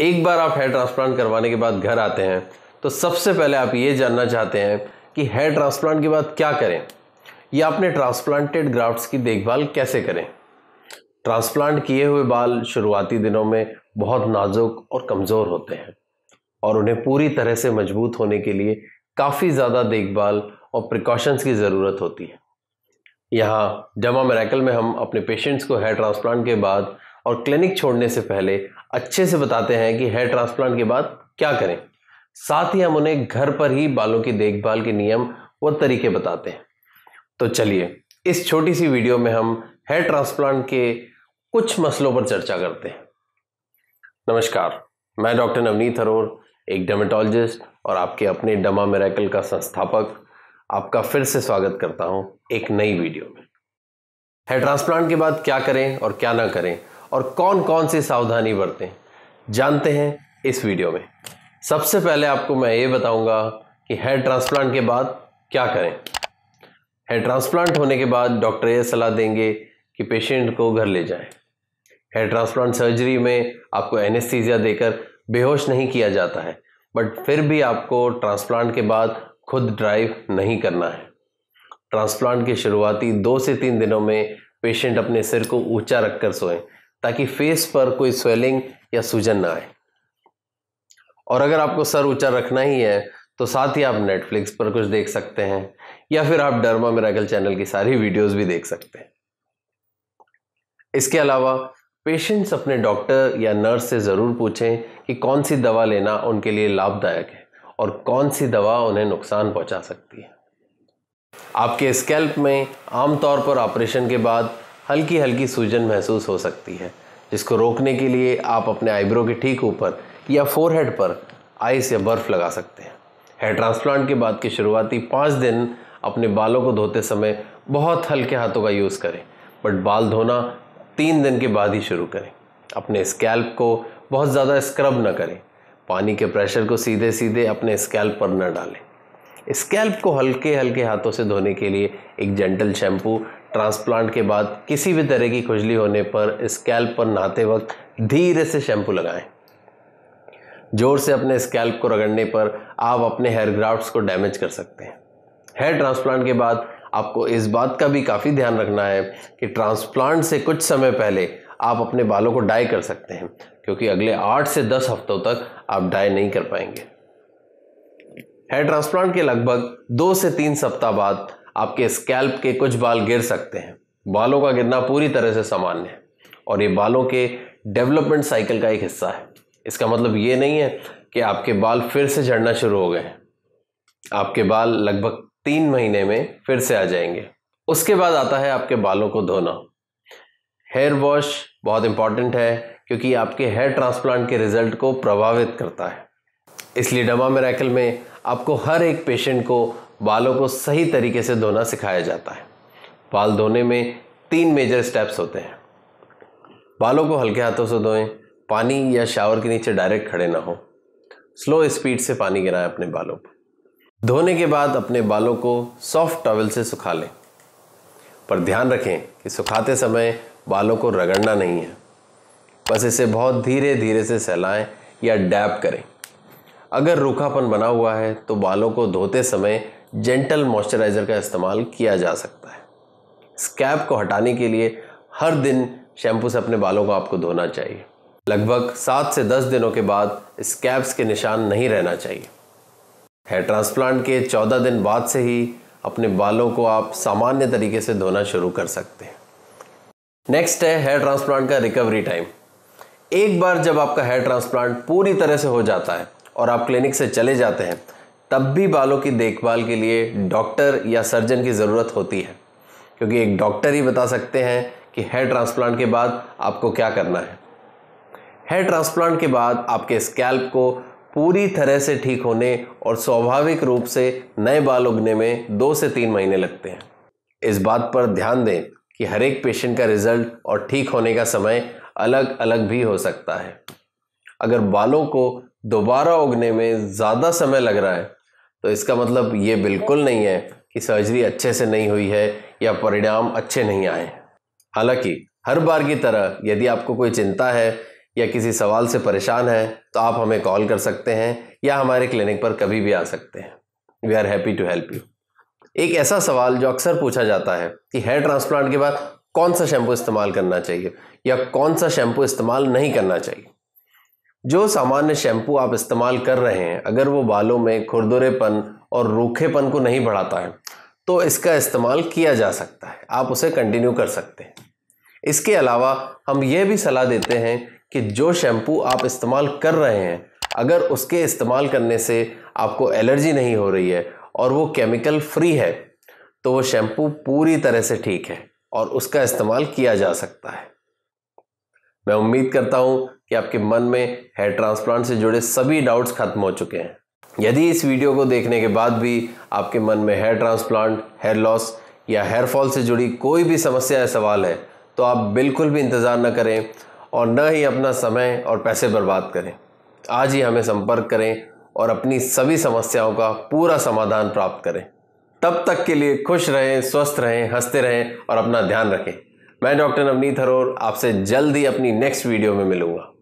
एक बार आप hair transplant करवाने के बाद घर आते हैं तो सबसे पहले आप ये जानना चाहते हैं कि हेयर ट्रांसप्लांट के बाद क्या करें या अपने ट्रांसप्लांटेड ग्राफ्ट्स की देखभाल कैसे करें ट्रांसप्लांट किए हुए बाल शुरुआती दिनों में बहुत नाजुक और कमज़ोर होते हैं और उन्हें पूरी तरह से मजबूत होने के लिए काफ़ी ज़्यादा देखभाल और प्रिकॉशंस की ज़रूरत होती है यहाँ डमा मेरेकल में हम अपने पेशेंट्स को हेयर ट्रांसप्लांट के बाद और क्लिनिक छोड़ने से पहले अच्छे से बताते हैं कि हेयर ट्रांसप्लांट के बाद क्या करें साथ ही हम उन्हें घर पर ही बालों की देखभाल के नियम व तरीके बताते हैं तो चलिए इस छोटी सी वीडियो में हम हेयर ट्रांसप्लांट के कुछ मसलों पर चर्चा करते हैं नमस्कार मैं डॉक्टर नवनीत अरोर एक डर्मेटोलॉजिस्ट और आपके अपने डमा मेराकल का संस्थापक आपका फिर से स्वागत करता हूं एक नई वीडियो में हेयर ट्रांसप्लांट के बाद क्या करें और क्या ना करें और कौन कौन सी सावधानी बरतें जानते हैं इस वीडियो में सबसे पहले आपको मैं ये बताऊंगा कि हेयर ट्रांसप्लांट के बाद क्या करें हेयर ट्रांसप्लांट होने के बाद डॉक्टर ये सलाह देंगे कि पेशेंट को घर ले जाएं। हेयर ट्रांसप्लांट सर्जरी में आपको एनेस्थीजिया देकर बेहोश नहीं किया जाता है बट फिर भी आपको ट्रांसप्लांट के बाद खुद ड्राइव नहीं करना है ट्रांसप्लांट के शुरुआती दो से तीन दिनों में पेशेंट अपने सिर को ऊंचा रखकर सोएं ताकि फेस पर कोई स्वेलिंग या सूजन ना आए और अगर आपको सर ऊंचा रखना ही है तो साथ ही आप नेटफ्लिक्स पर कुछ देख सकते हैं या फिर आप डर्मा मेराकल चैनल की सारी वीडियोस भी देख सकते हैं इसके अलावा पेशेंट्स अपने डॉक्टर या नर्स से ज़रूर पूछें कि कौन सी दवा लेना उनके लिए लाभदायक है और कौन सी दवा उन्हें नुकसान पहुंचा सकती है आपके स्कैल्प में आमतौर पर ऑपरेशन के बाद हल्की हल्की सूजन महसूस हो सकती है जिसको रोकने के लिए आप अपने आईब्रो के ठीक ऊपर या फोरहेड पर आइस या बर्फ़ लगा सकते हैं हेयर ट्रांसप्लांट के बाद के शुरुआती पाँच दिन अपने बालों को धोते समय बहुत हल्के हाथों का यूज़ करें बट बाल धोना तीन दिन के बाद ही शुरू करें अपने स्कैल्प को बहुत ज़्यादा स्क्रब न करें पानी के प्रेशर को सीधे सीधे अपने स्कैल्प पर न डालें स्कैल्प को हल्के हल्के हाथों से धोने के लिए एक जेंटल शैम्पू ट्रांसप्लांट के बाद किसी भी तरह की खुजली होने पर स्कैल्प पर नहाते वक्त धीरे से शैम्पू लगाएं जोर से अपने स्कैल्प को रगड़ने पर आप अपने हेयर ग्राफ्ट्स को डैमेज कर सकते हैं हेयर ट्रांसप्लांट के बाद आपको इस बात का भी काफ़ी ध्यान रखना है कि ट्रांसप्लांट से कुछ समय पहले आप अपने बालों को डाई कर सकते हैं क्योंकि अगले आठ से दस हफ्तों तक आप डाई नहीं कर पाएंगे हेयर ट्रांसप्लांट के लगभग दो से तीन सप्ताह बाद आपके स्कैल्प के कुछ बाल गिर सकते हैं बालों का गिरना पूरी तरह से सामान्य है और ये बालों के डेवलपमेंट साइकिल का एक हिस्सा है इसका मतलब ये नहीं है कि आपके बाल फिर से झड़ना शुरू हो गए हैं आपके बाल लगभग तीन महीने में फिर से आ जाएंगे उसके बाद आता है आपके बालों को धोना हेयर वॉश बहुत इंपॉर्टेंट है क्योंकि आपके हेयर ट्रांसप्लांट के रिजल्ट को प्रभावित करता है इसलिए डबा मेराकल में आपको हर एक पेशेंट को बालों को सही तरीके से धोना सिखाया जाता है बाल धोने में तीन मेजर स्टेप्स होते हैं बालों को हल्के हाथों से धोएं पानी या शावर के नीचे डायरेक्ट खड़े ना हो स्लो स्पीड से पानी गिराएं अपने बालों पर धोने के बाद अपने बालों को सॉफ्ट टॉवल से सुखा लें पर ध्यान रखें कि सुखाते समय बालों को रगड़ना नहीं है बस इसे बहुत धीरे धीरे से सहलाएं या डैप करें अगर रूखापन बना हुआ है तो बालों को धोते समय जेंटल मॉइस्चराइज़र का इस्तेमाल किया जा सकता है स्कैब को हटाने के लिए हर दिन शैम्पू से अपने बालों को आपको धोना चाहिए लगभग सात से दस दिनों के बाद स्कैब्स के निशान नहीं रहना चाहिए हेयर ट्रांसप्लांट के चौदह दिन बाद से ही अपने बालों को आप सामान्य तरीके से धोना शुरू कर सकते हैं नेक्स्ट है हेयर ट्रांसप्लांट का रिकवरी टाइम एक बार जब आपका हेयर ट्रांसप्लांट पूरी तरह से हो जाता है और आप क्लिनिक से चले जाते हैं तब भी बालों की देखभाल के लिए डॉक्टर या सर्जन की ज़रूरत होती है क्योंकि एक डॉक्टर ही बता सकते हैं कि हेयर ट्रांसप्लांट के बाद आपको क्या करना है हेयर ट्रांसप्लांट के बाद आपके स्कैल्प को पूरी तरह से ठीक होने और स्वाभाविक रूप से नए बाल उगने में दो से तीन महीने लगते हैं इस बात पर ध्यान दें कि हर एक पेशेंट का रिजल्ट और ठीक होने का समय अलग अलग भी हो सकता है अगर बालों को दोबारा उगने में ज़्यादा समय लग रहा है तो इसका मतलब ये बिल्कुल नहीं है कि सर्जरी अच्छे से नहीं हुई है या परिणाम अच्छे नहीं आए हालांकि हर बार की तरह यदि आपको कोई चिंता है या किसी सवाल से परेशान है तो आप हमें कॉल कर सकते हैं या हमारे क्लिनिक पर कभी भी आ सकते हैं we are happy to help you एक ऐसा सवाल जो अक्सर पूछा जाता है कि हेयर ट्रांसप्लांट के बाद कौन सा शैम्पू इस्तेमाल करना चाहिए या कौन सा शैम्पू इस्तेमाल नहीं करना चाहिए जो सामान्य शैम्पू आप इस्तेमाल कर रहे हैं अगर वो बालों में खुरदुरेपन और रूखेपन को नहीं बढ़ाता है तो इसका इस्तेमाल किया जा सकता है आप उसे कंटिन्यू कर सकते हैं इसके अलावा हम ये भी सलाह देते हैं कि जो शैम्पू आप इस्तेमाल कर रहे हैं अगर उसके इस्तेमाल करने से आपको एलर्जी नहीं हो रही है और वो केमिकल फ्री है तो वो शैम्पू पूरी तरह से ठीक है और उसका इस्तेमाल किया जा सकता है मैं उम्मीद करता हूं कि आपके मन में हेयर ट्रांसप्लांट से जुड़े सभी डाउट्स खत्म हो चुके हैं यदि इस वीडियो को देखने के बाद भी आपके मन में हेयर ट्रांसप्लांट हेयर लॉस या हेयर फॉल से जुड़ी कोई भी समस्या या सवाल है तो आप बिल्कुल भी इंतज़ार न करें और न ही अपना समय और पैसे बर्बाद करें आज ही हमें संपर्क करें और अपनी सभी समस्याओं का पूरा समाधान प्राप्त करें तब तक के लिए खुश रहें स्वस्थ रहें हंसते रहें और अपना ध्यान रखें मैं डॉक्टर नवनीत हरोर आपसे जल्द ही अपनी नेक्स्ट वीडियो में मिलूंगा